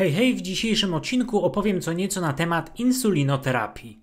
Hej, hej, w dzisiejszym odcinku opowiem co nieco na temat insulinoterapii.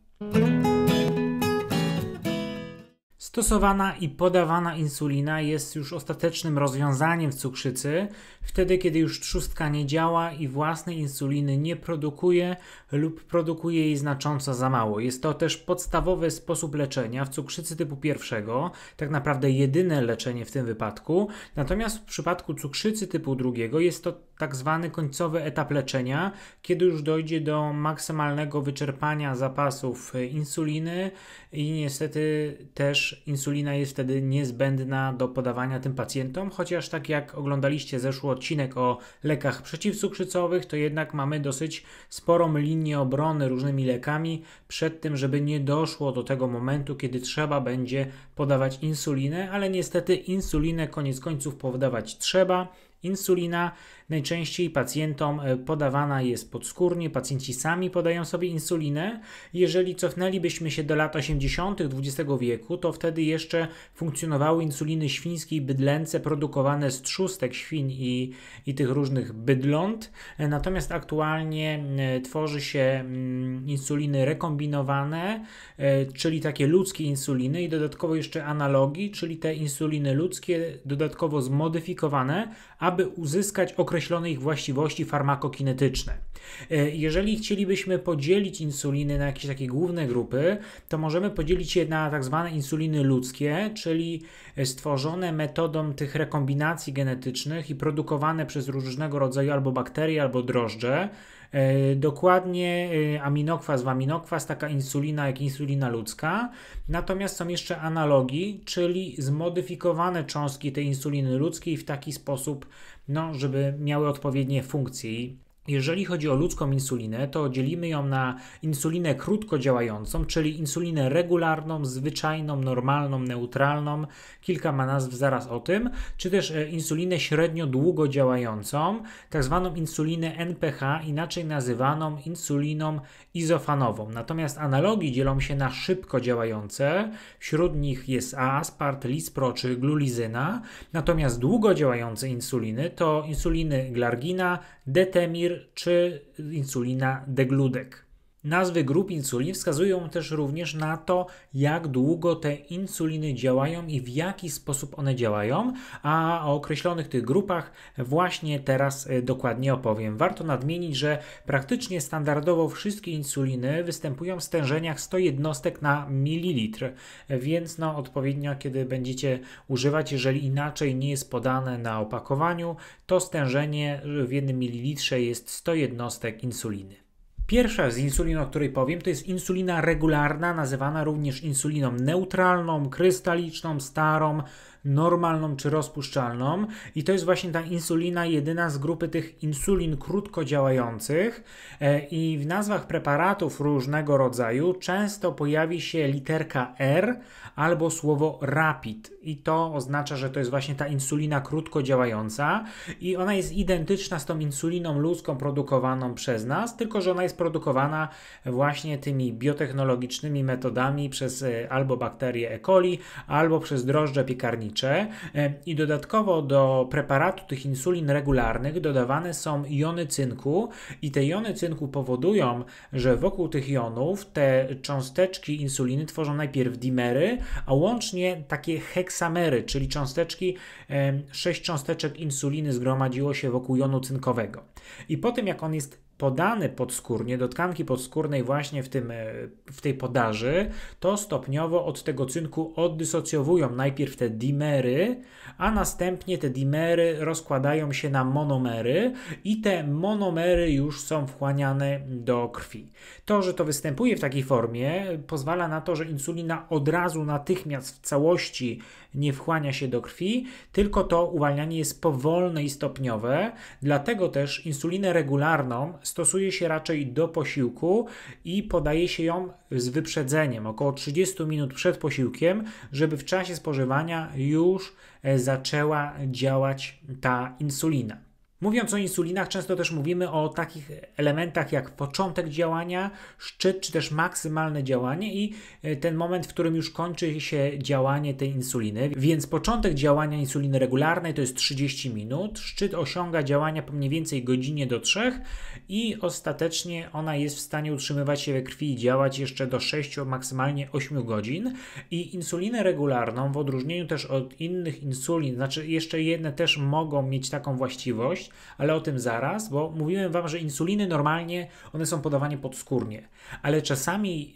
Stosowana i podawana insulina jest już ostatecznym rozwiązaniem w cukrzycy, wtedy kiedy już trzustka nie działa i własnej insuliny nie produkuje lub produkuje jej znacząco za mało. Jest to też podstawowy sposób leczenia w cukrzycy typu pierwszego, tak naprawdę jedyne leczenie w tym wypadku. Natomiast w przypadku cukrzycy typu drugiego jest to tak zwany końcowy etap leczenia, kiedy już dojdzie do maksymalnego wyczerpania zapasów e, insuliny i niestety też insulina jest wtedy niezbędna do podawania tym pacjentom, chociaż tak jak oglądaliście zeszły odcinek o lekach przeciwcukrzycowych, to jednak mamy dosyć sporą linię obrony różnymi lekami przed tym, żeby nie doszło do tego momentu, kiedy trzeba będzie podawać insulinę, ale niestety insulinę koniec końców podawać trzeba. Insulina Najczęściej pacjentom e, podawana jest podskórnie, pacjenci sami podają sobie insulinę. Jeżeli cofnęlibyśmy się do lat 80. XX wieku, to wtedy jeszcze funkcjonowały insuliny świńskie i bydlęce produkowane z trzustek świń i, i tych różnych bydląt. E, natomiast aktualnie e, tworzy się mm, insuliny rekombinowane, czyli takie ludzkie insuliny i dodatkowo jeszcze analogi, czyli te insuliny ludzkie dodatkowo zmodyfikowane, aby uzyskać określone określone ich właściwości farmakokinetyczne. E, jeżeli chcielibyśmy podzielić insuliny na jakieś takie główne grupy, to możemy podzielić je na tak zwane insuliny ludzkie, czyli e, stworzone metodą tych rekombinacji genetycznych i produkowane przez różnego rodzaju albo bakterie, albo drożdże. E, dokładnie aminokwas w aminokwas, taka insulina jak insulina ludzka. Natomiast są jeszcze analogi, czyli zmodyfikowane cząstki tej insuliny ludzkiej w taki sposób, no, żeby miały odpowiednie funkcje. I jeżeli chodzi o ludzką insulinę, to dzielimy ją na insulinę krótkodziałającą, czyli insulinę regularną, zwyczajną, normalną, neutralną, kilka ma nazw zaraz o tym, czy też e, insulinę średnio długo działającą, tak zwaną insulinę NPH, inaczej nazywaną insuliną izofanową. Natomiast analogi dzielą się na szybko działające, wśród nich jest aspart, lispro czy glulizyna, natomiast długo działające insuliny to insuliny glargina, detemir czy insulina degludek. Nazwy grup insulin wskazują też również na to, jak długo te insuliny działają i w jaki sposób one działają, a o określonych tych grupach właśnie teraz e, dokładnie opowiem. Warto nadmienić, że praktycznie standardowo wszystkie insuliny występują w stężeniach 100 jednostek na mililitr, więc no odpowiednio kiedy będziecie używać, jeżeli inaczej nie jest podane na opakowaniu, to stężenie w jednym mililitrze jest 100 jednostek insuliny. Pierwsza z insulin, o której powiem, to jest insulina regularna, nazywana również insuliną neutralną, krystaliczną, starą, normalną czy rozpuszczalną. I to jest właśnie ta insulina jedyna z grupy tych insulin krótkodziałających. E, I w nazwach preparatów różnego rodzaju często pojawi się literka R albo słowo rapid. I to oznacza, że to jest właśnie ta insulina krótko działająca i ona jest identyczna z tą insuliną ludzką produkowaną przez nas, tylko że ona jest produkowana właśnie tymi biotechnologicznymi metodami przez e, albo bakterie E. coli, albo przez drożdże piekarnicze. E, I dodatkowo do preparatu tych insulin regularnych dodawane są jony cynku i te jony cynku powodują, że wokół tych jonów te cząsteczki insuliny tworzą najpierw dimery, a łącznie takie heksamery, czyli cząsteczki, sześć cząsteczek insuliny zgromadziło się wokół jonu cynkowego. I po tym, jak on jest podany podskórnie, do tkanki podskórnej właśnie w, tym, e, w tej podaży, to stopniowo od tego cynku oddysocjowują najpierw te dimery, a następnie te dimery rozkładają się na monomery i te monomery już są wchłaniane do krwi. To, że to występuje w takiej formie, pozwala na to, że insulina od razu natychmiast w całości nie wchłania się do krwi, tylko to uwalnianie jest powolne i stopniowe, dlatego też insulinę regularną stosuje się raczej do posiłku i podaje się ją z wyprzedzeniem, około 30 minut przed posiłkiem, żeby w czasie spożywania już e, zaczęła działać ta insulina. Mówiąc o insulinach, często też mówimy o takich elementach jak początek działania, szczyt czy też maksymalne działanie i e, ten moment, w którym już kończy się działanie tej insuliny. Więc początek działania insuliny regularnej to jest 30 minut, szczyt osiąga działania po mniej więcej godzinie do 3 i ostatecznie ona jest w stanie utrzymywać się we krwi i działać jeszcze do 6, maksymalnie 8 godzin. I insulinę regularną, w odróżnieniu też od innych insulin, znaczy jeszcze jedne też mogą mieć taką właściwość, jeść, ale o tym zaraz, bo mówiłem Wam, że insuliny normalnie one są podawane podskórnie, ale czasami,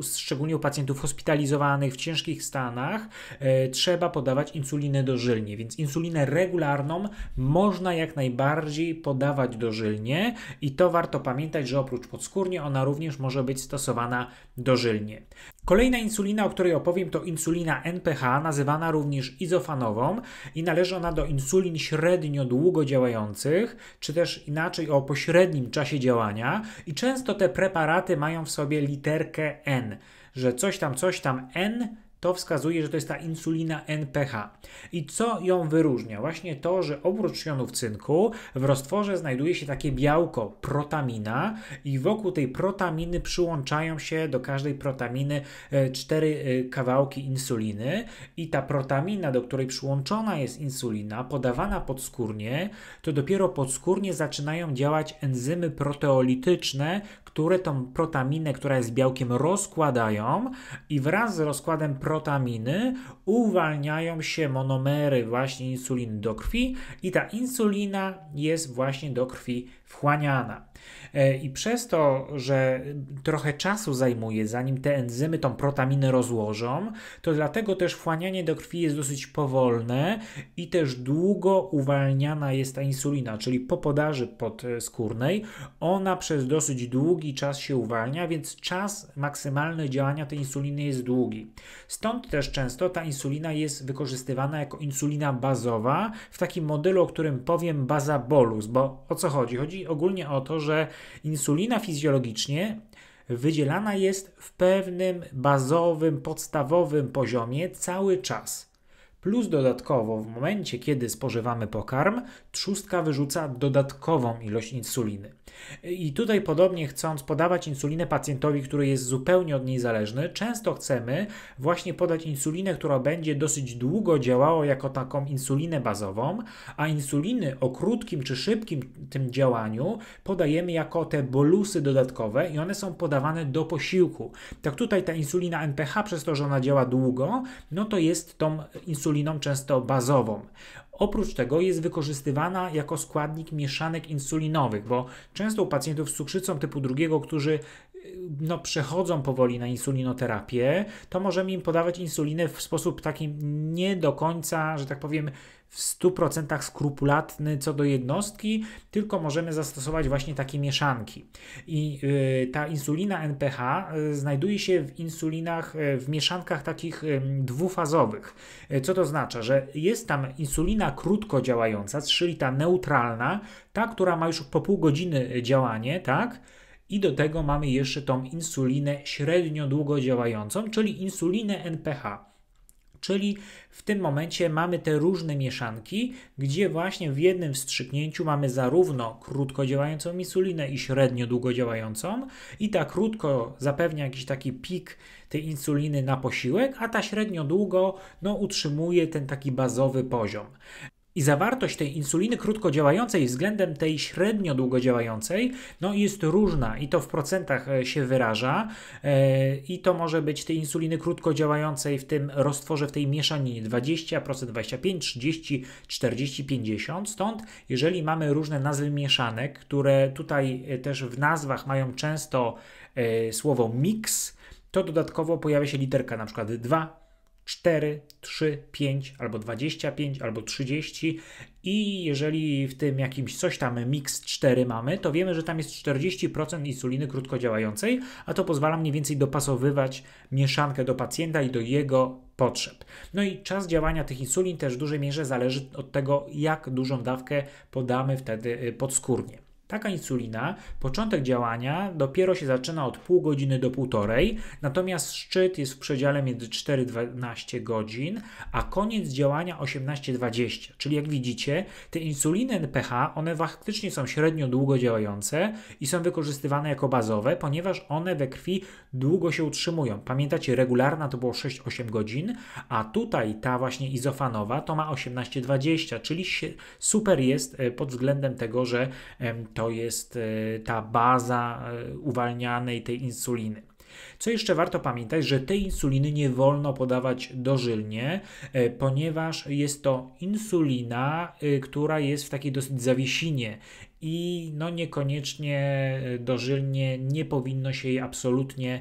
e, szczególnie u pacjentów hospitalizowanych w ciężkich stanach, e, trzeba podawać insulinę dożylnie, więc insulinę regularną można jak najbardziej podawać dożylnie i to warto pamiętać, że oprócz podskórnie ona również może być stosowana dożylnie. Kolejna insulina, o której opowiem, to insulina NPH, nazywana również izofanową i należy ona do insulin średnio długo działających, czy też inaczej o pośrednim czasie działania i często te preparaty mają w sobie literkę N, że coś tam, coś tam N to wskazuje, że to jest ta insulina NPH. I co ją wyróżnia? Właśnie to, że oprócz jonów cynku w roztworze znajduje się takie białko protamina i wokół tej protaminy przyłączają się do każdej protaminy e, cztery e, kawałki insuliny i ta protamina, do której przyłączona jest insulina, podawana podskórnie, to dopiero podskórnie zaczynają działać enzymy proteolityczne, które tą protaminę, która jest białkiem, rozkładają i wraz z rozkładem protaminy protaminy uwalniają się monomery właśnie insuliny do krwi i ta insulina jest właśnie do krwi wchłaniana. E, I przez to, że trochę czasu zajmuje, zanim te enzymy tą protaminę rozłożą, to dlatego też wchłanianie do krwi jest dosyć powolne i też długo uwalniana jest ta insulina, czyli po podaży podskórnej ona przez dosyć długi czas się uwalnia, więc czas maksymalny działania tej insuliny jest długi. Stąd też często ta insulina jest wykorzystywana jako insulina bazowa w takim modelu, o którym powiem baza bolus, bo o co chodzi? Chodzi ogólnie o to, że że insulina fizjologicznie wydzielana jest w pewnym bazowym, podstawowym poziomie cały czas. Plus dodatkowo, w momencie kiedy spożywamy pokarm, trzustka wyrzuca dodatkową ilość insuliny. I tutaj, podobnie chcąc podawać insulinę pacjentowi, który jest zupełnie od niej zależny, często chcemy właśnie podać insulinę, która będzie dosyć długo działała jako taką insulinę bazową, a insuliny o krótkim czy szybkim tym działaniu podajemy jako te bolusy dodatkowe i one są podawane do posiłku. Tak tutaj ta insulina NPH, przez to, że ona działa długo, no to jest tą insuliną insuliną często bazową. Oprócz tego jest wykorzystywana jako składnik mieszanek insulinowych, bo często u pacjentów z cukrzycą typu drugiego, którzy no, przechodzą powoli na insulinoterapię, to możemy im podawać insulinę w sposób taki nie do końca, że tak powiem, w 100% skrupulatny co do jednostki, tylko możemy zastosować właśnie takie mieszanki. I y, ta insulina NPH y, znajduje się w insulinach, y, w mieszankach takich dwufazowych. Co to oznacza? Że jest tam insulina krótko działająca, czyli ta neutralna, ta, która ma już po pół godziny działanie, tak? I do tego mamy jeszcze tą insulinę średnio długo działającą, czyli insulinę NPH. Czyli w tym momencie mamy te różne mieszanki, gdzie właśnie w jednym wstrzyknięciu mamy zarówno krótko działającą insulinę i średnio długo działającą, i ta krótko zapewnia jakiś taki pik tej insuliny na posiłek, a ta średnio długo no, utrzymuje ten taki bazowy poziom. I zawartość tej insuliny krótkodziałającej względem tej średnio długodziałającej no jest różna i to w procentach e, się wyraża. E, I to może być tej insuliny krótkodziałającej w tym roztworze, w tej mieszaninie 20%, 25%, 30%, 40%, 50%. Stąd, jeżeli mamy różne nazwy mieszanek, które tutaj e, też w nazwach mają często słowo mix, to dodatkowo pojawia się literka na przykład 2, 4, 3, 5 albo 25 albo 30 i jeżeli w tym jakimś coś tam mix 4 mamy, to wiemy, że tam jest 40% insuliny krótkodziałającej, a to pozwala mniej więcej dopasowywać mieszankę do pacjenta i do jego potrzeb. No i czas działania tych insulin też w dużej mierze zależy od tego, jak dużą dawkę podamy wtedy y, podskórnie. Taka insulina, początek działania dopiero się zaczyna od pół godziny do półtorej, natomiast szczyt jest w przedziale między 4-12 godzin, a koniec działania 18-20. Czyli jak widzicie, te insuliny NPH, one faktycznie są średnio długo działające i są wykorzystywane jako bazowe, ponieważ one we krwi długo się utrzymują. Pamiętacie, regularna to było 6-8 godzin, a tutaj ta właśnie izofanowa to ma 18-20, czyli super jest e, pod względem tego, że to to jest e, ta baza e, uwalnianej tej insuliny. Co jeszcze warto pamiętać, że tej insuliny nie wolno podawać dożylnie, e, ponieważ jest to insulina, która jest w takiej dosyć zawiesinie i no niekoniecznie dożylnie nie powinno się jej absolutnie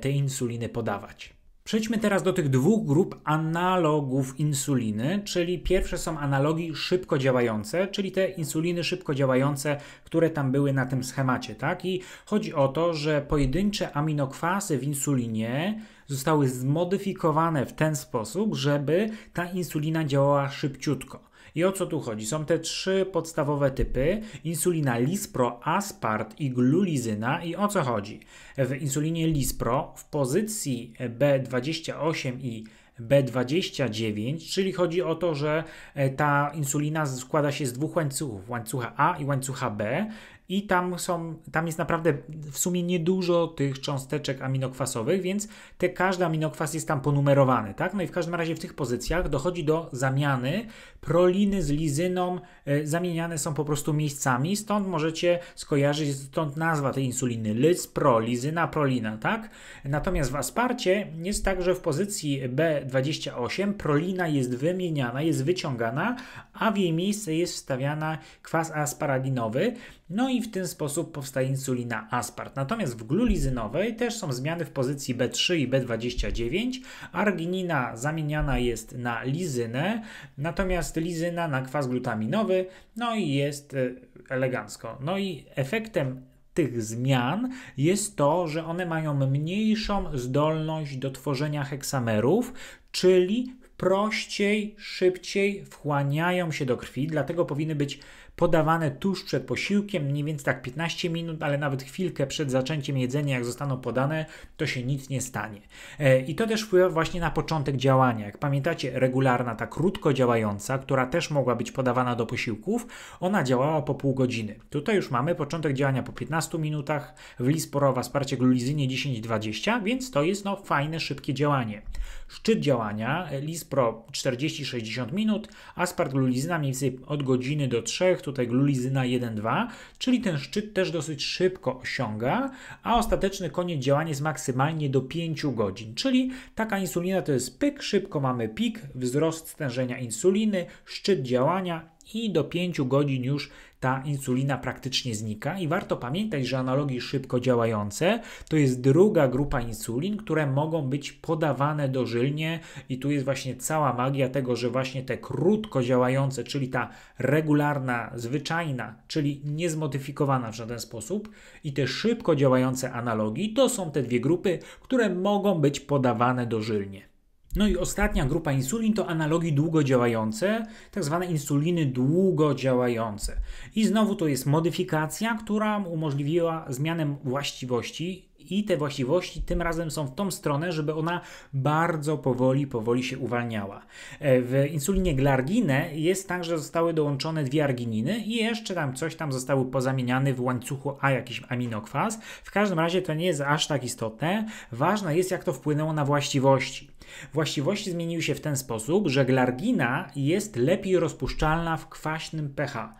tej insuliny podawać. Przejdźmy teraz do tych dwóch grup analogów insuliny, czyli pierwsze są analogi szybko działające, czyli te insuliny szybko działające, które tam były na tym schemacie, tak? I chodzi o to, że pojedyncze aminokwasy w insulinie zostały zmodyfikowane w ten sposób, żeby ta insulina działała szybciutko. I o co tu chodzi? Są te trzy podstawowe typy: insulina lispro, aspart i glulizyna. I o co chodzi? W insulinie lispro w pozycji B28 i B29, czyli chodzi o to, że e, ta insulina składa się z dwóch łańcuchów, łańcucha A i łańcucha B i tam są, tam jest naprawdę w sumie niedużo tych cząsteczek aminokwasowych, więc te, każdy aminokwas jest tam ponumerowany, tak? No i w każdym razie w tych pozycjach dochodzi do zamiany, proliny z lizyną e, zamieniane są po prostu miejscami, stąd możecie skojarzyć, stąd nazwa tej insuliny, lys pro lizyna, prolina, tak? Natomiast w asparcie jest tak, że w pozycji B28 prolina jest wymieniana, jest wyciągana, a w jej miejsce jest wstawiana kwas asparaginowy, no i w ten sposób powstaje insulina aspart. Natomiast w glulizynowej też są zmiany w pozycji B3 i B29. Arginina zamieniana jest na lizynę, natomiast lizyna na kwas glutaminowy. No i jest e, elegancko. No i efektem tych zmian jest to, że one mają mniejszą zdolność do tworzenia heksamerów, czyli prościej, szybciej wchłaniają się do krwi, dlatego powinny być podawane tuż przed posiłkiem, mniej więcej tak 15 minut, ale nawet chwilkę przed zaczęciem jedzenia, jak zostaną podane, to się nic nie stanie. E, I to też wpływa właśnie na początek działania. Jak pamiętacie, regularna, ta krótko działająca, która też mogła być podawana do posiłków, ona działała po pół godziny. Tutaj już mamy początek działania po 15 minutach, w Lisporowa wsparcie glulizynie 10-20, więc to jest no fajne, szybkie działanie. Szczyt działania e, Lispro 40-60 minut, Aspart glulizyna mniej więcej od godziny do 3, tutaj glulizyna 1,2, czyli ten szczyt też dosyć szybko osiąga, a ostateczny koniec działania jest maksymalnie do 5 godzin, czyli taka insulina to jest pyk, szybko mamy pik, wzrost stężenia insuliny, szczyt działania i do 5 godzin już ta insulina praktycznie znika i warto pamiętać, że analogi szybko działające to jest druga grupa insulin, które mogą być podawane dożylnie i tu jest właśnie cała magia tego, że właśnie te krótko działające, czyli ta regularna, zwyczajna, czyli niezmodyfikowana w żaden sposób i te szybko działające analogi to są te dwie grupy, które mogą być podawane dożylnie. No i ostatnia grupa insulin to analogi długodziałające, tak zwane insuliny długodziałające. I znowu to jest modyfikacja, która umożliwiła zmianę właściwości i te właściwości tym razem są w tą stronę, żeby ona bardzo powoli, powoli się uwalniała. E, w insulinie glarginę jest tak, że zostały dołączone dwie argininy i jeszcze tam coś tam zostały pozamieniane w łańcuchu A jakiś aminokwas. W każdym razie to nie jest aż tak istotne. Ważne jest, jak to wpłynęło na właściwości. Właściwości zmieniły się w ten sposób, że glargina jest lepiej rozpuszczalna w kwaśnym pH.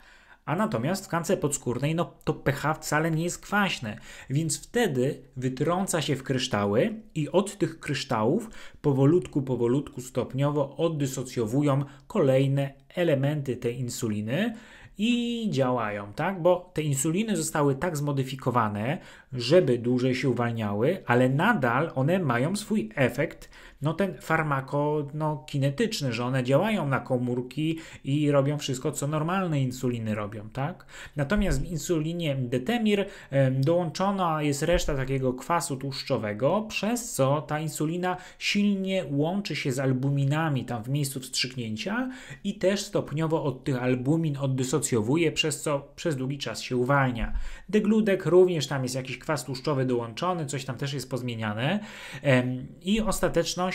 A natomiast w kance podskórnej no, to pH wcale nie jest kwaśne, więc wtedy wytrąca się w kryształy i od tych kryształów powolutku, powolutku, stopniowo oddysocjowują kolejne elementy tej insuliny i działają, tak? Bo te insuliny zostały tak zmodyfikowane, żeby dłużej się uwalniały, ale nadal one mają swój efekt no ten farmakokinetyczny, no, że one działają na komórki i robią wszystko, co normalne insuliny robią, tak? Natomiast w insulinie detemir dołączona jest reszta takiego kwasu tłuszczowego, przez co ta insulina silnie łączy się z albuminami tam w miejscu wstrzyknięcia i też stopniowo od tych albumin oddysocjowuje, przez co przez długi czas się uwalnia. Degludek również tam jest jakiś kwas tłuszczowy dołączony, coś tam też jest pozmieniane i ostateczność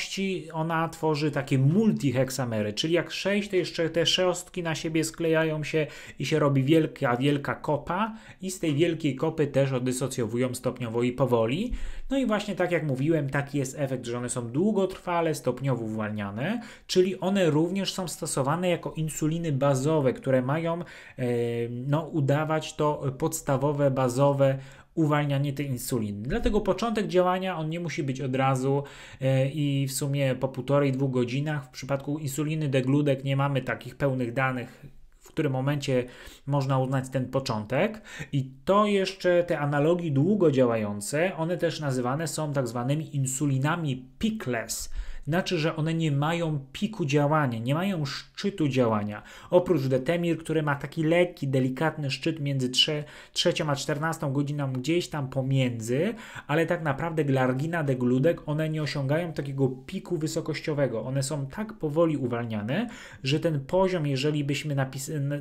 ona tworzy takie multiheksamery, czyli jak sześć, to jeszcze te szostki na siebie sklejają się i się robi wielka, wielka kopa i z tej wielkiej kopy też odysocjowują stopniowo i powoli. No i właśnie tak jak mówiłem, taki jest efekt, że one są długotrwale, stopniowo uwalniane, czyli one również są stosowane jako insuliny bazowe, które mają e, no, udawać to podstawowe, bazowe uwalnianie tej insuliny. Dlatego początek działania on nie musi być od razu e, i w sumie po półtorej, dwóch godzinach. W przypadku insuliny degludek nie mamy takich pełnych danych, w którym momencie można uznać ten początek. I to jeszcze te analogi długo działające, one też nazywane są tak zwanymi insulinami peakless znaczy, że one nie mają piku działania, nie mają szczytu działania. Oprócz Detemir, który ma taki lekki, delikatny szczyt między 3, 3 a 14 godziną, gdzieś tam pomiędzy, ale tak naprawdę glargina, degludek, one nie osiągają takiego piku wysokościowego. One są tak powoli uwalniane, że ten poziom, jeżeli byśmy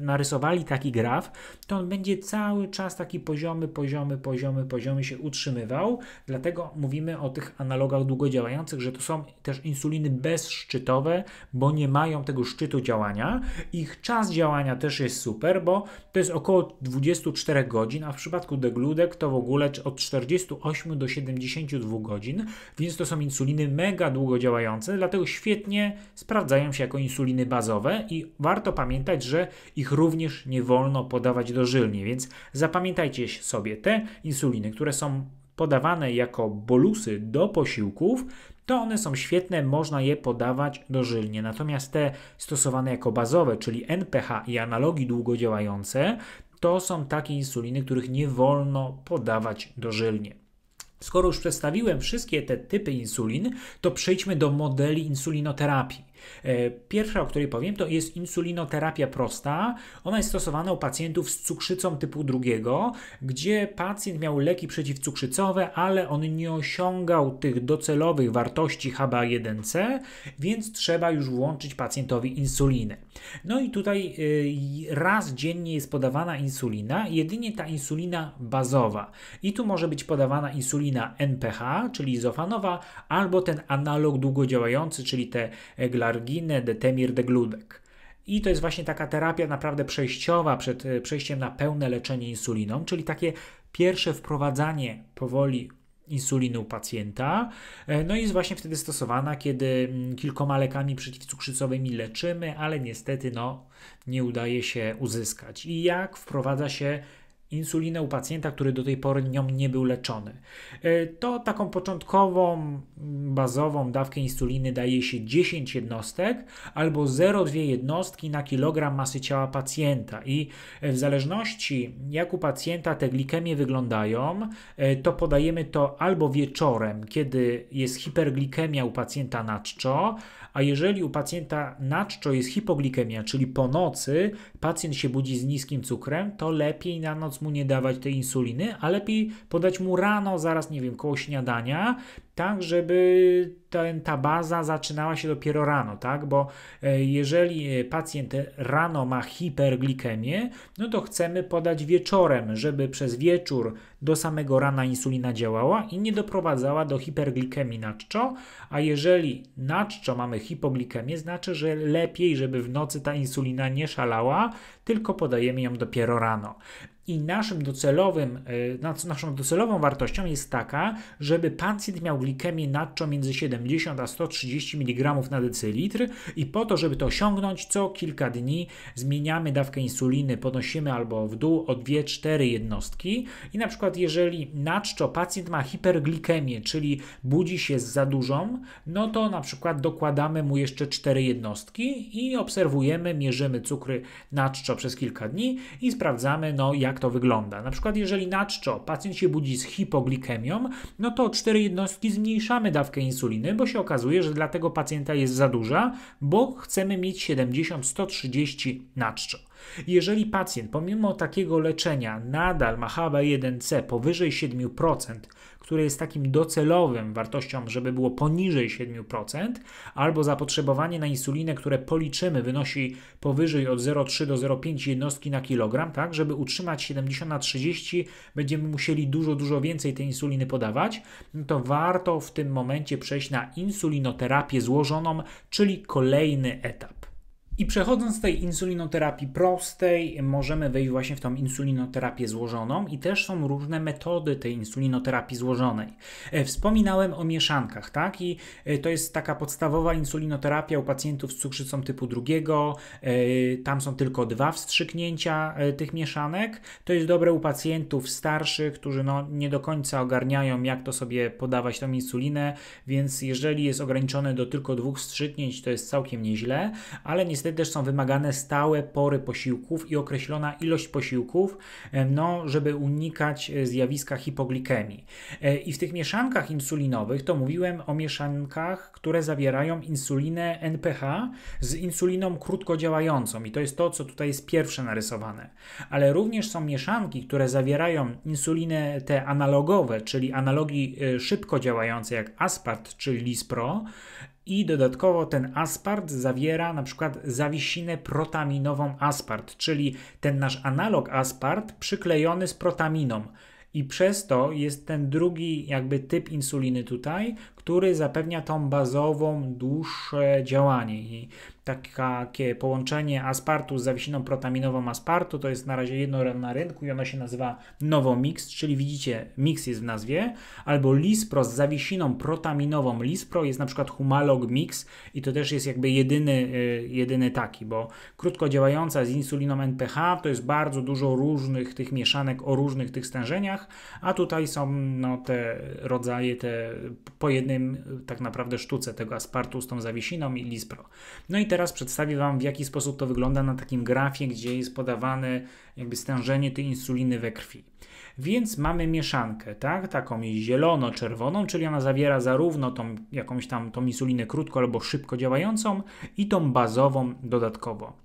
narysowali taki graf, to on będzie cały czas taki poziomy, poziomy, poziomy, poziomy się utrzymywał. Dlatego mówimy o tych analogach długodziałających, że to są też insuliny bezszczytowe, bo nie mają tego szczytu działania. Ich czas działania też jest super, bo to jest około 24 godzin, a w przypadku degludek to w ogóle od 48 do 72 godzin, więc to są insuliny mega długo działające, dlatego świetnie sprawdzają się jako insuliny bazowe i warto pamiętać, że ich również nie wolno podawać dożylnie, więc zapamiętajcie sobie te insuliny, które są podawane jako bolusy do posiłków, to one są świetne, można je podawać dożylnie. Natomiast te stosowane jako bazowe, czyli NPH i analogi długodziałające, to są takie insuliny, których nie wolno podawać dożylnie. Skoro już przedstawiłem wszystkie te typy insulin, to przejdźmy do modeli insulinoterapii. E, pierwsza, o której powiem, to jest insulinoterapia prosta. Ona jest stosowana u pacjentów z cukrzycą typu drugiego, gdzie pacjent miał leki przeciwcukrzycowe, ale on nie osiągał tych docelowych wartości HbA1c, więc trzeba już włączyć pacjentowi insulinę. No i tutaj e, raz dziennie jest podawana insulina, jedynie ta insulina bazowa. I tu może być podawana insulina NPH, czyli izofanowa, albo ten analog długodziałający, czyli te glarzyny e, Margine de Temir de Gludek. I to jest właśnie taka terapia naprawdę przejściowa przed e, przejściem na pełne leczenie insuliną, czyli takie pierwsze wprowadzanie powoli insuliny u pacjenta. E, no i jest właśnie wtedy stosowana, kiedy mm, kilkoma lekami przeciwcukrzycowymi leczymy, ale niestety no, nie udaje się uzyskać. I jak wprowadza się insulinę u pacjenta, który do tej pory nią nie był leczony. E, to taką początkową, bazową dawkę insuliny daje się 10 jednostek albo 0,2 jednostki na kilogram masy ciała pacjenta i e, w zależności jak u pacjenta te glikemie wyglądają, e, to podajemy to albo wieczorem, kiedy jest hiperglikemia u pacjenta na czczo, a jeżeli u pacjenta naczczo jest hipoglikemia, czyli po nocy pacjent się budzi z niskim cukrem, to lepiej na noc mu nie dawać tej insuliny, a lepiej podać mu rano, zaraz, nie wiem, koło śniadania, tak żeby ten, ta baza zaczynała się dopiero rano, tak? Bo e, jeżeli e, pacjent rano ma hiperglikemię, no to chcemy podać wieczorem, żeby przez wieczór do samego rana insulina działała i nie doprowadzała do hiperglikemii naczczo, a jeżeli naczczo mamy hipoglikemię, znaczy, że lepiej, żeby w nocy ta insulina nie szalała, tylko podajemy ją dopiero rano. I naszym docelowym, e, naszą docelową wartością jest taka, żeby pacjent miał glikemię nadczo między 70 a 130 mg na decylitr i po to, żeby to osiągnąć, co kilka dni zmieniamy dawkę insuliny, podnosimy albo w dół o 2-4 jednostki i na przykład jeżeli nadczo pacjent ma hiperglikemię, czyli budzi się z za dużą, no to na przykład dokładamy mu jeszcze 4 jednostki i obserwujemy, mierzymy cukry nadczo przez kilka dni i sprawdzamy, no jak jak to wygląda. Na przykład, jeżeli na czczo pacjent się budzi z hipoglikemią, no to cztery jednostki zmniejszamy dawkę insuliny, bo się okazuje, że dla tego pacjenta jest za duża, bo chcemy mieć 70-130 na czczo. Jeżeli pacjent pomimo takiego leczenia nadal ma HB1C powyżej 7%, które jest takim docelowym wartością, żeby było poniżej 7%, albo zapotrzebowanie na insulinę, które policzymy, wynosi powyżej od 0,3 do 0,5 jednostki na kilogram, tak, żeby utrzymać 70 na 30, będziemy musieli dużo, dużo więcej tej insuliny podawać, no to warto w tym momencie przejść na insulinoterapię złożoną, czyli kolejny etap. I przechodząc z tej insulinoterapii prostej, możemy wejść właśnie w tą insulinoterapię złożoną i też są różne metody tej insulinoterapii złożonej. E, wspominałem o mieszankach, tak? I e, to jest taka podstawowa insulinoterapia u pacjentów z cukrzycą typu drugiego. E, tam są tylko dwa wstrzyknięcia tych mieszanek. To jest dobre u pacjentów starszych, którzy no nie do końca ogarniają, jak to sobie podawać tą insulinę, więc jeżeli jest ograniczone do tylko dwóch wstrzyknięć, to jest całkiem nieźle, ale niestety niestety też są wymagane stałe pory posiłków i określona ilość posiłków, e, no, żeby unikać e, zjawiska hipoglikemii. E, I w tych mieszankach insulinowych to mówiłem o mieszankach, które zawierają insulinę NPH z insuliną krótkodziałającą i to jest to, co tutaj jest pierwsze narysowane. Ale również są mieszanki, które zawierają insulinę te analogowe, czyli analogi szybko działające jak aspart czy lispro i dodatkowo ten aspart zawiera na przykład zawisinę protaminową aspart, czyli ten nasz analog aspart przyklejony z protaminą. I przez to jest ten drugi jakby typ insuliny tutaj, który zapewnia tą bazową, dłuższe działanie. I takie połączenie aspartu z zawiesiną protaminową aspartu to jest na razie jedno na rynku i ono się nazywa Novomix, czyli widzicie, mix jest w nazwie, albo Lispro z zawiesiną protaminową Lispro jest na przykład Humalog Mix i to też jest jakby jedyny, y, jedyny taki, bo krótko działająca z insuliną NPH to jest bardzo dużo różnych tych mieszanek o różnych tych stężeniach, a tutaj są no, te rodzaje, te pojedyncze jednym y, tak naprawdę sztuce tego aspartu z tą zawiesiną i lispro. No i teraz przedstawię Wam, w jaki sposób to wygląda na takim grafie, gdzie jest podawane jakby stężenie tej insuliny we krwi. Więc mamy mieszankę, tak? Taką zielono-czerwoną, czyli ona zawiera zarówno tą jakąś tam tą insulinę krótko albo szybko działającą i tą bazową dodatkowo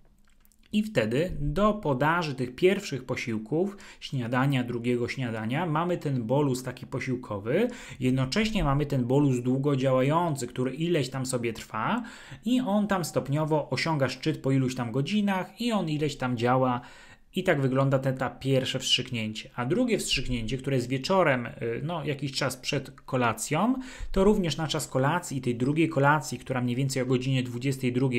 i wtedy do podaży tych pierwszych posiłków, śniadania, drugiego śniadania, mamy ten bolus taki posiłkowy, jednocześnie mamy ten bolus długo działający, który ileś tam sobie trwa i on tam stopniowo osiąga szczyt po iluś tam godzinach i on ileś tam działa i tak wygląda te, ta pierwsze wstrzyknięcie. A drugie wstrzyknięcie, które jest wieczorem, y, no jakiś czas przed kolacją, to również na czas kolacji, tej drugiej kolacji, która mniej więcej o godzinie 22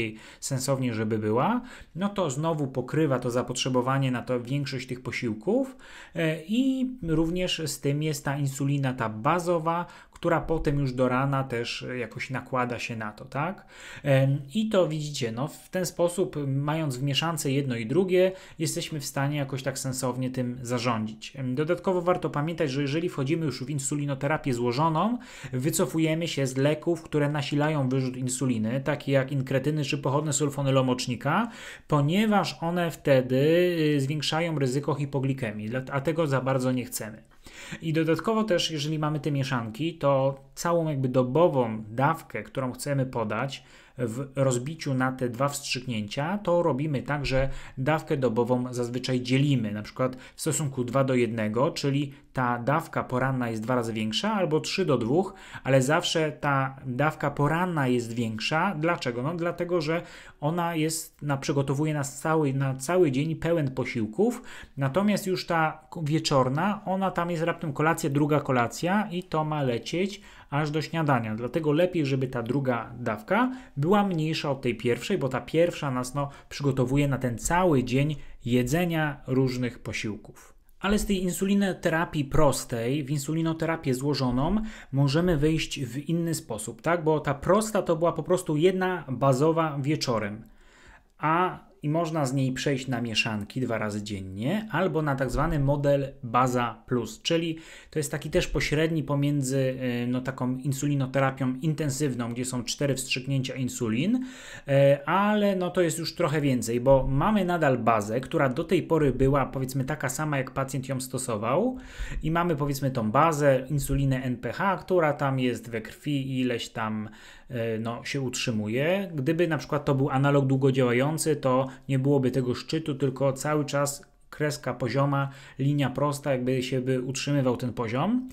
sensownie, żeby była, no to znowu pokrywa to zapotrzebowanie na to większość tych posiłków y, i również z tym jest ta insulina, ta bazowa, która potem już do rana też jakoś nakłada się na to, tak? Y, I to widzicie, no w ten sposób, mając w mieszance jedno i drugie, jesteśmy w stanie jakoś tak sensownie tym zarządzić. Dodatkowo warto pamiętać, że jeżeli wchodzimy już w insulinoterapię złożoną, wycofujemy się z leków, które nasilają wyrzut insuliny, takie jak inkretyny czy pochodne sulfony lomocznika, ponieważ one wtedy y, zwiększają ryzyko hipoglikemii, a tego za bardzo nie chcemy. I dodatkowo też, jeżeli mamy te mieszanki, to całą jakby dobową dawkę, którą chcemy podać, w rozbiciu na te dwa wstrzyknięcia, to robimy tak, że dawkę dobową zazwyczaj dzielimy, na przykład w stosunku 2 do 1, czyli ta dawka poranna jest dwa razy większa, albo 3 do 2, ale zawsze ta dawka poranna jest większa. Dlaczego? No dlatego, że ona jest, na, przygotowuje nas cały, na cały dzień pełen posiłków, natomiast już ta wieczorna, ona tam jest raptem kolacja, druga kolacja i to ma lecieć aż do śniadania. Dlatego lepiej, żeby ta druga dawka była mniejsza od tej pierwszej, bo ta pierwsza nas no, przygotowuje na ten cały dzień jedzenia różnych posiłków. Ale z tej insulinoterapii prostej, w insulinoterapię złożoną, możemy wyjść w inny sposób, tak? Bo ta prosta to była po prostu jedna bazowa wieczorem, a i można z niej przejść na mieszanki dwa razy dziennie albo na tak zwany model Baza Plus, czyli to jest taki też pośredni pomiędzy e, no, taką insulinoterapią intensywną, gdzie są cztery wstrzyknięcia insulin, e, ale no, to jest już trochę więcej, bo mamy nadal bazę, która do tej pory była powiedzmy taka sama, jak pacjent ją stosował i mamy powiedzmy tą bazę, insulinę NPH, która tam jest we krwi ileś tam E, no, się utrzymuje. Gdyby na przykład to był analog długo działający, to nie byłoby tego szczytu, tylko cały czas kreska pozioma, linia prosta, jakby się by utrzymywał ten poziom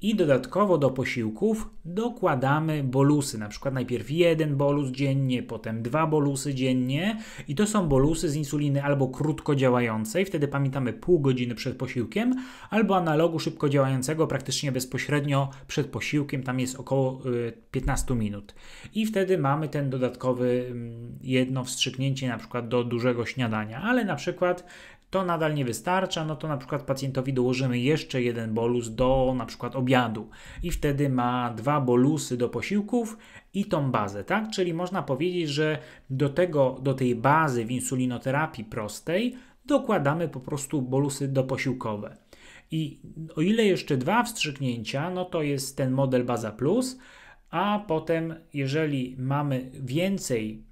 i dodatkowo do posiłków dokładamy bolusy, na przykład najpierw jeden bolus dziennie, potem dwa bolusy dziennie i to są bolusy z insuliny albo krótko działającej. wtedy pamiętamy pół godziny przed posiłkiem, albo analogu szybko działającego, praktycznie bezpośrednio przed posiłkiem, tam jest około 15 y, minut. I wtedy mamy ten dodatkowy mm, jedno wstrzyknięcie na przykład do dużego śniadania, ale na przykład to nadal nie wystarcza, no to na przykład pacjentowi dołożymy jeszcze jeden bolus do na przykład obiadu i wtedy ma dwa bolusy do posiłków i tą bazę, tak? Czyli można powiedzieć, że do tego, do tej bazy w insulinoterapii prostej dokładamy po prostu bolusy doposiłkowe. I o ile jeszcze dwa wstrzyknięcia, no to jest ten model baza plus, a potem jeżeli mamy więcej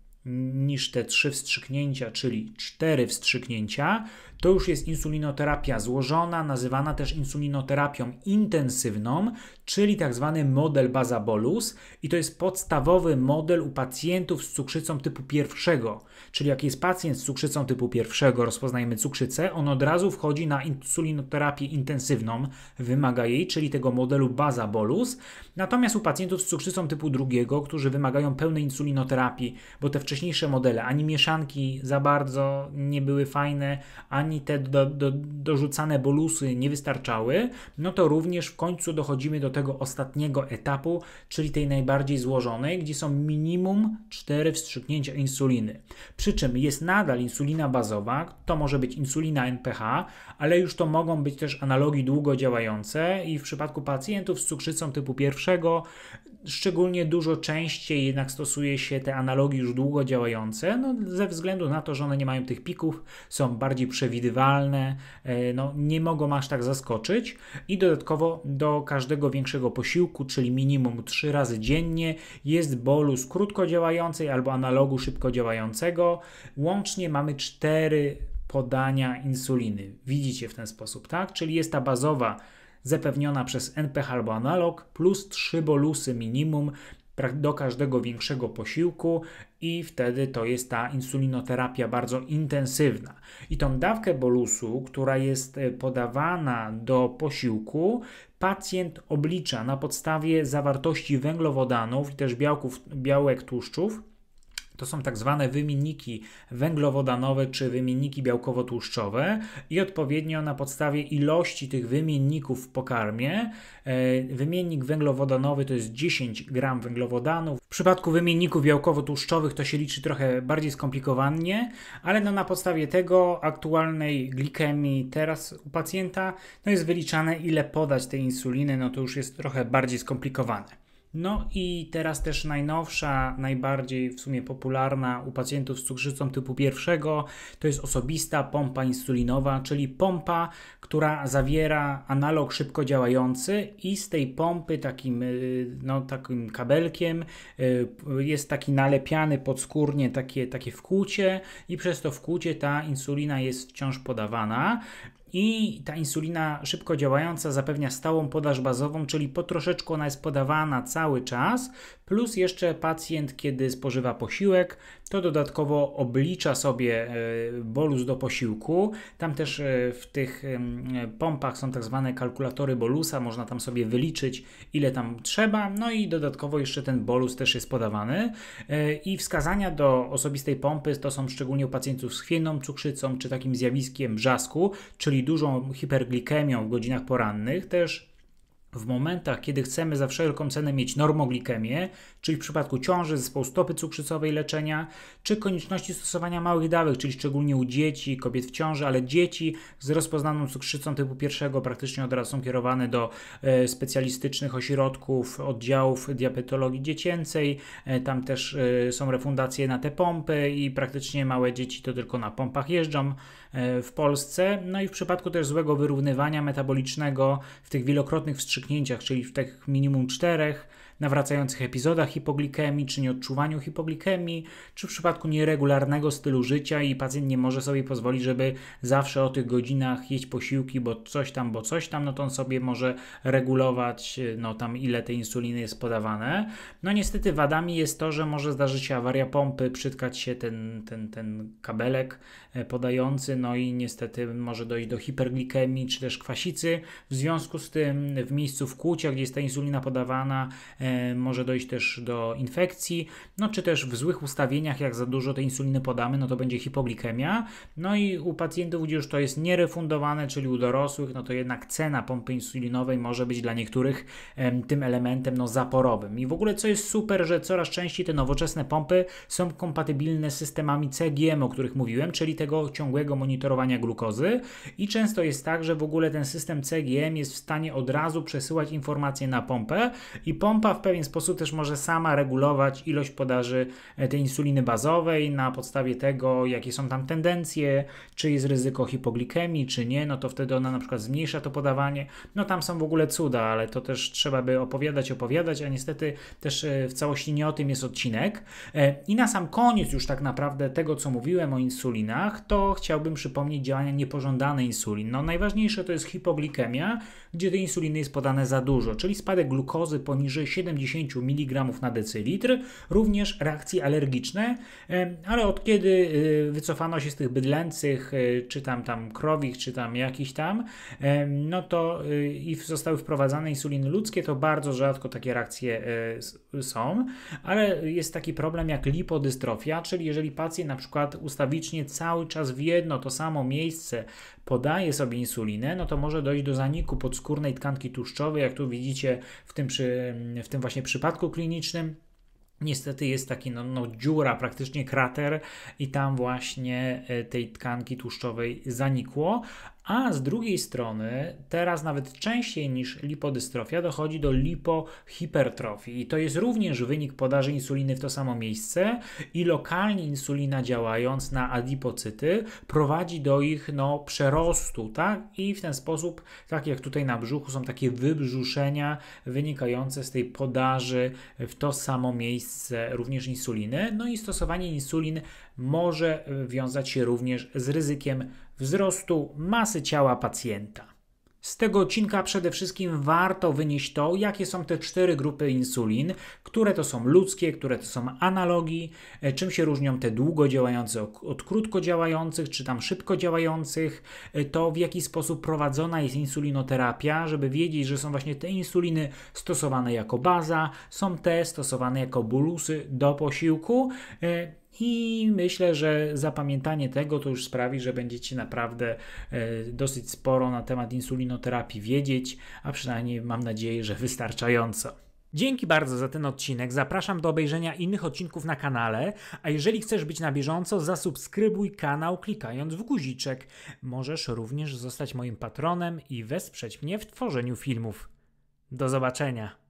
niż te trzy wstrzyknięcia, czyli cztery wstrzyknięcia, to już jest insulinoterapia złożona, nazywana też insulinoterapią intensywną, czyli tak zwany model bolus i to jest podstawowy model u pacjentów z cukrzycą typu pierwszego. Czyli jak jest pacjent z cukrzycą typu pierwszego, rozpoznajemy cukrzycę, on od razu wchodzi na insulinoterapię intensywną, wymaga jej, czyli tego modelu bolus Natomiast u pacjentów z cukrzycą typu drugiego, którzy wymagają pełnej insulinoterapii, bo te wcześniejsze modele ani mieszanki za bardzo nie były fajne, ani ani te do, do, dorzucane bolusy nie wystarczały, no to również w końcu dochodzimy do tego ostatniego etapu, czyli tej najbardziej złożonej, gdzie są minimum 4 wstrzyknięcia insuliny. Przy czym jest nadal insulina bazowa, to może być insulina NPH, ale już to mogą być też analogi długo działające i w przypadku pacjentów z cukrzycą typu pierwszego szczególnie dużo częściej jednak stosuje się te analogi już długo działające, no, ze względu na to, że one nie mają tych pików, są bardziej przewidywalne, e, no, nie mogą aż tak zaskoczyć i dodatkowo do każdego większego posiłku, czyli minimum 3 razy dziennie, jest bolus krótko działającej albo analogu szybko działającego. Łącznie mamy 4 podania insuliny. Widzicie w ten sposób, tak? Czyli jest ta bazowa zapewniona przez NPH albo analog, plus trzy bolusy minimum do każdego większego posiłku i wtedy to jest ta insulinoterapia bardzo intensywna. I tą dawkę bolusu, która jest e, podawana do posiłku, pacjent oblicza na podstawie zawartości węglowodanów i też białków, białek tłuszczów to są tak zwane wymienniki węglowodanowe czy wymienniki białkowo-tłuszczowe i odpowiednio na podstawie ilości tych wymienników w pokarmie e, wymiennik węglowodanowy to jest 10 gram węglowodanów. W przypadku wymienników białkowo-tłuszczowych to się liczy trochę bardziej skomplikowanie, ale no na podstawie tego aktualnej glikemii teraz u pacjenta no jest wyliczane ile podać tej insuliny, no to już jest trochę bardziej skomplikowane. No i teraz też najnowsza, najbardziej w sumie popularna u pacjentów z cukrzycą typu pierwszego, to jest osobista pompa insulinowa, czyli pompa, która zawiera analog szybko działający i z tej pompy takim, y, no, takim kabelkiem y, jest taki nalepiany podskórnie takie, takie wkłucie i przez to wkłucie ta insulina jest wciąż podawana i ta insulina szybko działająca zapewnia stałą podaż bazową, czyli po troszeczkę ona jest podawana cały czas, plus jeszcze pacjent, kiedy spożywa posiłek, to dodatkowo oblicza sobie e, bolus do posiłku. Tam też e, w tych pompach są tak zwane kalkulatory bolusa, można tam sobie wyliczyć, ile tam trzeba. No i dodatkowo jeszcze ten bolus też jest podawany. E, I wskazania do osobistej pompy to są szczególnie u pacjentów z chwiejną cukrzycą czy takim zjawiskiem brzasku, czyli dużą hiperglikemią w godzinach porannych. Też w momentach, kiedy chcemy za wszelką cenę mieć normoglikemię, czyli w przypadku ciąży, zespołu stopy cukrzycowej leczenia, czy konieczności stosowania małych dawek, czyli szczególnie u dzieci, kobiet w ciąży, ale dzieci z rozpoznaną cukrzycą typu pierwszego praktycznie od razu są kierowane do e, specjalistycznych ośrodków, oddziałów diabetologii dziecięcej. E, tam też e, są refundacje na te pompy i praktycznie małe dzieci to tylko na pompach jeżdżą. E, w Polsce. No i w przypadku też złego wyrównywania metabolicznego w tych wielokrotnych wstrzyknięciach, czyli w tych minimum czterech nawracających epizodach hipoglikemii, czy nieodczuwaniu hipoglikemii, czy w przypadku nieregularnego stylu życia i pacjent nie może sobie pozwolić, żeby zawsze o tych godzinach jeść posiłki, bo coś tam, bo coś tam, no to on sobie może regulować, e, no tam ile tej insuliny jest podawane. No niestety wadami jest to, że może zdarzyć się awaria pompy, przytkać się ten, ten, ten kabelek E, podający, no i niestety może dojść do hiperglikemii czy też kwasicy. W związku z tym w miejscu kłucia, gdzie jest ta insulina podawana, e, może dojść też do infekcji, no czy też w złych ustawieniach, jak za dużo tej insuliny podamy, no to będzie hipoglikemia. No i u pacjentów, gdzie już to jest nierefundowane, czyli u dorosłych, no to jednak cena pompy insulinowej może być dla niektórych tym elementem no, zaporowym. I w ogóle co jest super, że coraz częściej te nowoczesne pompy są kompatybilne z systemami CGM, o których mówiłem, czyli te tego ciągłego monitorowania glukozy i często jest tak, że w ogóle ten system CGM jest w stanie od razu przesyłać informacje na pompę i pompa w pewien sposób też może sama regulować ilość podaży e, tej insuliny bazowej na podstawie tego, jakie są tam tendencje, czy jest ryzyko hipoglikemii, czy nie, no to wtedy ona na przykład zmniejsza to podawanie. No tam są w ogóle cuda, ale to też trzeba by opowiadać, opowiadać, a niestety też e, w całości nie o tym jest odcinek. E, I na sam koniec już tak naprawdę tego, co mówiłem o insulinach, działaniach, to chciałbym przypomnieć działania niepożądane insulin. No, najważniejsze to jest hipoglikemia, gdzie tej insuliny jest podane za dużo, czyli spadek glukozy poniżej 70 mg na decylitr, również reakcje alergiczne, ale od kiedy y, wycofano się z tych bydlęcych, y, czy tam tam krowich, czy tam jakichś tam, no to y, i zostały wprowadzane insuliny ludzkie, to bardzo rzadko takie reakcje są, ale jest taki problem jak lipodystrofia, czyli jeżeli pacjent na przykład ustawicznie cały cały czas w jedno to samo miejsce podaje sobie insulinę, no to może dojść do zaniku podskórnej tkanki tłuszczowej, jak tu widzicie w tym, przy, w tym właśnie przypadku klinicznym. Niestety jest taki no, no, dziura, praktycznie krater, i tam właśnie e, tej tkanki tłuszczowej zanikło, a z drugiej strony, teraz nawet częściej niż lipodystrofia dochodzi do lipohipertrofii. I to jest również wynik podaży insuliny w to samo miejsce i lokalnie insulina działając na adipocyty prowadzi do ich no, przerostu, tak? I w ten sposób, tak jak tutaj na brzuchu, są takie wybrzuszenia wynikające z tej podaży w to samo miejsce również insuliny. No i stosowanie insulin może wiązać się również z ryzykiem wzrostu masy ciała pacjenta. Z tego odcinka przede wszystkim warto wynieść to, jakie są te cztery grupy insulin, które to są ludzkie, które to są analogi, e, czym się różnią te długo działające od krótko działających, czy tam szybko działających, e, to w jaki sposób prowadzona jest insulinoterapia, żeby wiedzieć, że są właśnie te insuliny stosowane jako baza, są te stosowane jako bulusy do posiłku e, i myślę, że zapamiętanie tego to już sprawi, że będziecie naprawdę e, dosyć sporo na temat insulinoterapii wiedzieć, a przynajmniej mam nadzieję, że wystarczająco. Dzięki bardzo za ten odcinek. Zapraszam do obejrzenia innych odcinków na kanale, a jeżeli chcesz być na bieżąco, zasubskrybuj kanał klikając w guziczek. Możesz również zostać moim patronem i wesprzeć mnie w tworzeniu filmów. Do zobaczenia.